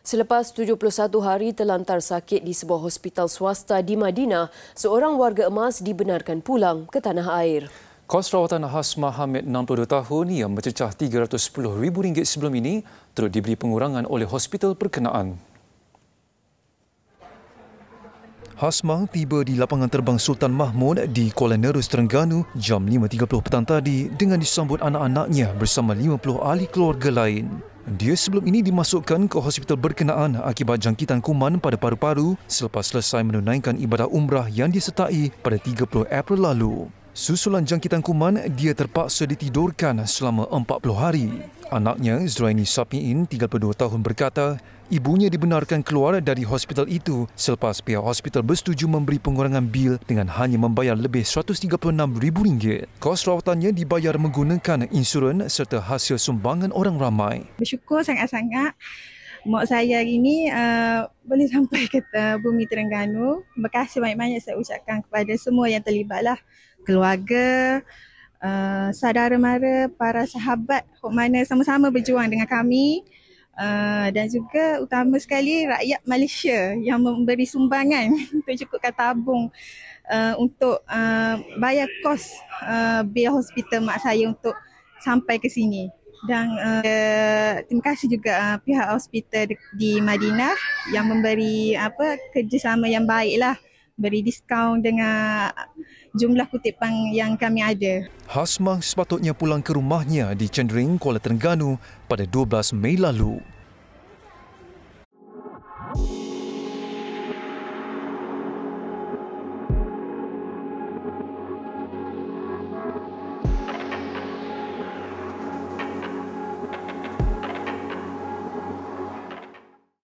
Selepas 71 hari terlantar sakit di sebuah hospital swasta di Madinah, seorang warga emas dibenarkan pulang ke tanah air. Kos rawatan Hasma Hamid 62 tahun yang mencecah rm ringgit sebelum ini terus diberi pengurangan oleh hospital perkenaan. Hasma tiba di lapangan terbang Sultan Mahmud di Kuala Nerus, Terengganu jam 5.30 petang tadi dengan disambut anak-anaknya bersama 50 ahli keluarga lain. Dia sebelum ini dimasukkan ke hospital berkenaan akibat jangkitan kuman pada paru-paru selepas selesai menunaikan ibadah umrah yang disertai pada 30 April lalu. Susulan jangkitan kuman, dia terpaksa ditidurkan selama 40 hari. Anaknya, Zraini Sapiin, 32 tahun berkata, ibunya dibenarkan keluar dari hospital itu selepas pihak hospital bersetuju memberi pengurangan bil dengan hanya membayar lebih rm ringgit. Kos rawatannya dibayar menggunakan insuran serta hasil sumbangan orang ramai. Bersyukur sangat-sangat Mak saya hari ini uh, eh, boleh sampai ke uh, bumi Terengganu. Terima kasih banyak-banyak saya ucapkan kepada semua yang terlibatlah. Keluarga, uh, saudara mara para sahabat mana sama-sama berjuang dengan kami Uh, dan juga utama sekali rakyat Malaysia yang memberi sumbangan eh, untuk cukupkan tabung uh, untuk uh, bayar kos uh, biaya hospital mak saya untuk sampai ke sini dan uh, terima kasih juga uh, pihak hospital di Madinah yang memberi apa kerjasama yang baiklah beri diskaun dengan jumlah kutipan yang kami ada. Hasmah sepatutnya pulang ke rumahnya di Cendering, Kuala Terengganu pada 12 Mei lalu.